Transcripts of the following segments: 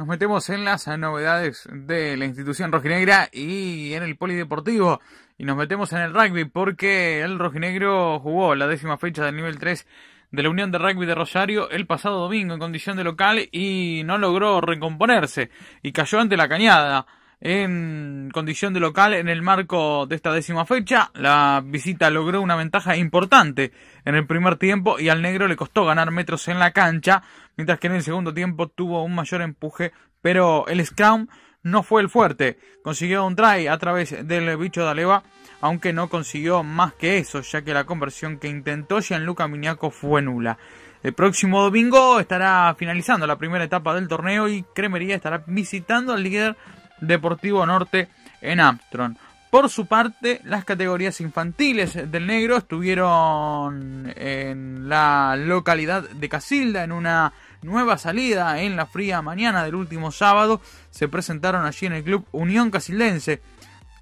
Nos metemos en las novedades de la institución rojinegra y en el polideportivo. Y nos metemos en el rugby porque el rojinegro jugó la décima fecha del nivel 3 de la Unión de Rugby de Rosario el pasado domingo en condición de local y no logró recomponerse y cayó ante la cañada en condición de local en el marco de esta décima fecha. La visita logró una ventaja importante en el primer tiempo y al negro le costó ganar metros en la cancha, mientras que en el segundo tiempo tuvo un mayor empuje, pero el scrum no fue el fuerte. Consiguió un try a través del bicho de Aleva, aunque no consiguió más que eso, ya que la conversión que intentó Gianluca Miniaco fue nula. El próximo domingo estará finalizando la primera etapa del torneo y Cremería estará visitando al líder Deportivo Norte en Armstrong. Por su parte, las categorías infantiles del negro estuvieron en la localidad de Casilda en una nueva salida en la fría mañana del último sábado. Se presentaron allí en el club Unión Casildense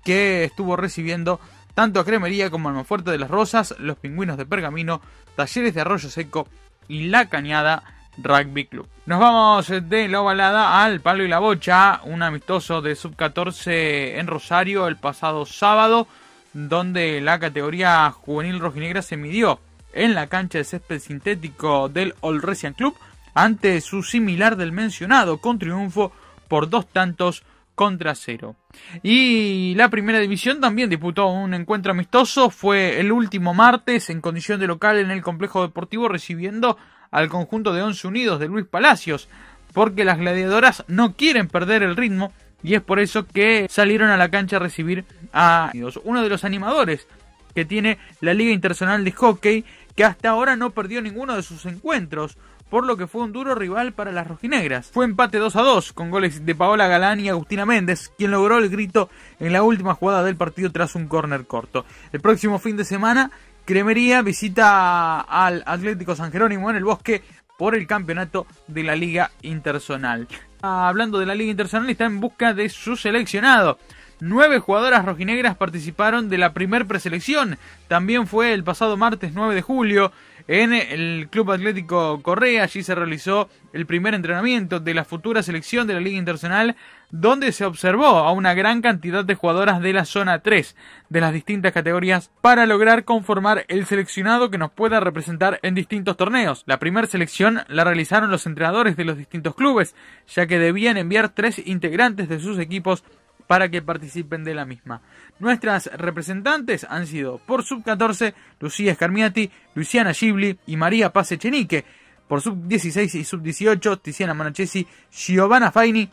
que estuvo recibiendo tanto a Cremería como Fuerte de las Rosas, los Pingüinos de Pergamino, Talleres de Arroyo Seco y La Cañada Rugby Club. Nos vamos eh, de la ovalada al palo y la bocha, un amistoso de sub-14 en Rosario el pasado sábado, donde la categoría juvenil rojinegra se midió en la cancha de césped sintético del Resian Club ante su similar del mencionado con triunfo por dos tantos contra cero. Y la primera división también disputó un encuentro amistoso, fue el último martes en condición de local en el complejo deportivo recibiendo al conjunto de 11 Unidos de Luis Palacios, porque las gladiadoras no quieren perder el ritmo y es por eso que salieron a la cancha a recibir a uno de los animadores que tiene la Liga Internacional de Hockey, que hasta ahora no perdió ninguno de sus encuentros, por lo que fue un duro rival para las rojinegras. Fue empate 2 a 2 con goles de Paola Galán y Agustina Méndez, quien logró el grito en la última jugada del partido tras un córner corto. El próximo fin de semana Cremería visita al Atlético San Jerónimo en el bosque por el campeonato de la Liga Internacional. Hablando de la Liga Internacional, está en busca de su seleccionado. Nueve jugadoras rojinegras participaron de la primer preselección. También fue el pasado martes 9 de julio en el Club Atlético Correa. Allí se realizó el primer entrenamiento de la futura selección de la Liga Internacional, donde se observó a una gran cantidad de jugadoras de la zona 3 de las distintas categorías para lograr conformar el seleccionado que nos pueda representar en distintos torneos. La primera selección la realizaron los entrenadores de los distintos clubes, ya que debían enviar tres integrantes de sus equipos para que participen de la misma. Nuestras representantes han sido por sub-14 Lucía Escarmiati, Luciana Gibli y María Paz Echenique, por sub-16 y sub-18 Tiziana Manachesi, Giovanna Faini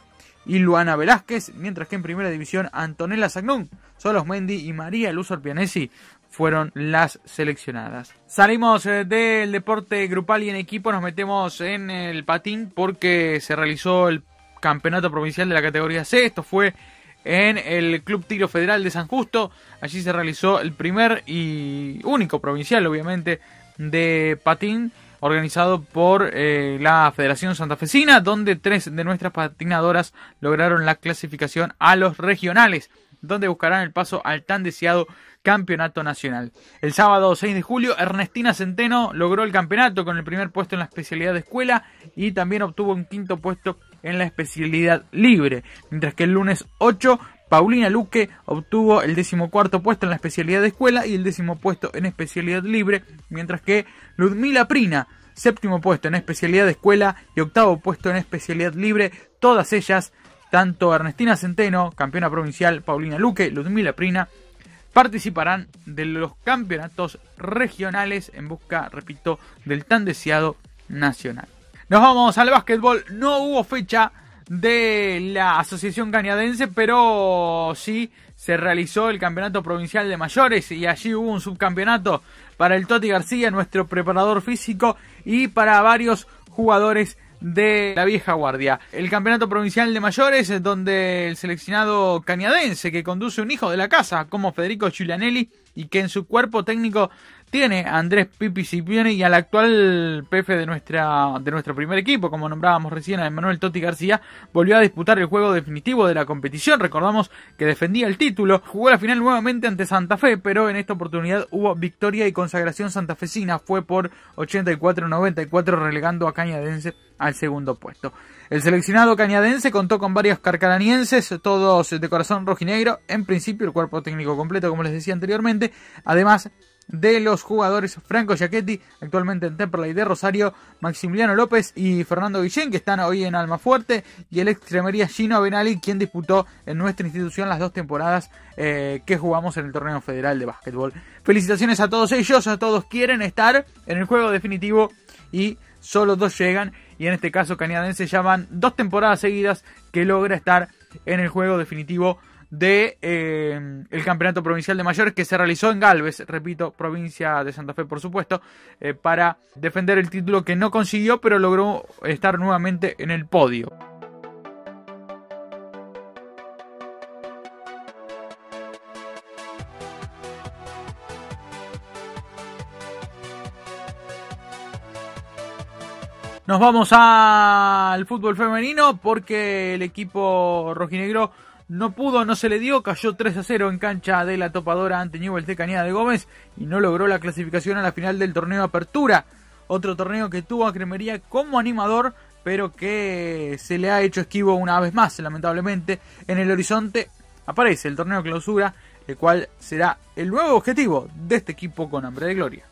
y Luana Velázquez, mientras que en primera división Antonella Sagnón, Solos Mendy y María Luz Orpianesi fueron las seleccionadas. Salimos eh, del deporte grupal y en equipo nos metemos en el patín porque se realizó el campeonato provincial de la categoría C. Esto fue en el Club Tiro Federal de San Justo. Allí se realizó el primer y único provincial, obviamente, de patín organizado por eh, la Federación Santafesina, donde tres de nuestras patinadoras lograron la clasificación a los regionales, donde buscarán el paso al tan deseado Campeonato Nacional. El sábado 6 de julio, Ernestina Centeno logró el campeonato con el primer puesto en la especialidad de escuela y también obtuvo un quinto puesto en la especialidad libre, mientras que el lunes 8 Paulina Luque obtuvo el decimocuarto puesto en la especialidad de escuela y el décimo puesto en especialidad libre, mientras que Ludmila Prina, séptimo puesto en especialidad de escuela y octavo puesto en especialidad libre, todas ellas, tanto Ernestina Centeno, campeona provincial, Paulina Luque, Ludmila Prina, participarán de los campeonatos regionales en busca, repito, del tan deseado nacional. Nos vamos al básquetbol. No hubo fecha de la Asociación Cañadense, pero sí se realizó el Campeonato Provincial de Mayores y allí hubo un subcampeonato para el Toti García, nuestro preparador físico, y para varios jugadores de la vieja guardia. El campeonato provincial de mayores, es donde el seleccionado cañadense que conduce un hijo de la casa, como Federico Giulianelli, y que en su cuerpo técnico tiene Andrés Pipi Cipione y al actual PF de, nuestra, de nuestro primer equipo, como nombrábamos recién a Emanuel Totti García, volvió a disputar el juego definitivo de la competición. Recordamos que defendía el título, jugó la final nuevamente ante Santa Fe, pero en esta oportunidad hubo victoria y consagración santafesina. Fue por 84-94 relegando a Cañadense al segundo puesto. El seleccionado cañadense contó con varios carcaranienses, todos de corazón rojinegro, en principio el cuerpo técnico completo, como les decía anteriormente, además de los jugadores Franco Giacchetti, actualmente en Temperley de Rosario, Maximiliano López y Fernando Guillén, que están hoy en Almafuerte, y el extremería Gino Benali, quien disputó en nuestra institución las dos temporadas eh, que jugamos en el torneo federal de básquetbol. Felicitaciones a todos ellos, a todos quieren estar en el juego definitivo y solo dos llegan, y en este caso ya llaman dos temporadas seguidas que logra estar en el juego definitivo de eh, el campeonato provincial de mayores que se realizó en Galvez, repito, provincia de Santa Fe por supuesto, eh, para defender el título que no consiguió pero logró estar nuevamente en el podio. Nos vamos al fútbol femenino porque el equipo rojinegro no pudo, no se le dio, cayó 3 a 0 en cancha de la topadora ante Newell's de Cañada de Gómez y no logró la clasificación a la final del torneo Apertura, otro torneo que tuvo a Cremería como animador, pero que se le ha hecho esquivo una vez más, lamentablemente. En el horizonte aparece el torneo Clausura, el cual será el nuevo objetivo de este equipo con hambre de gloria.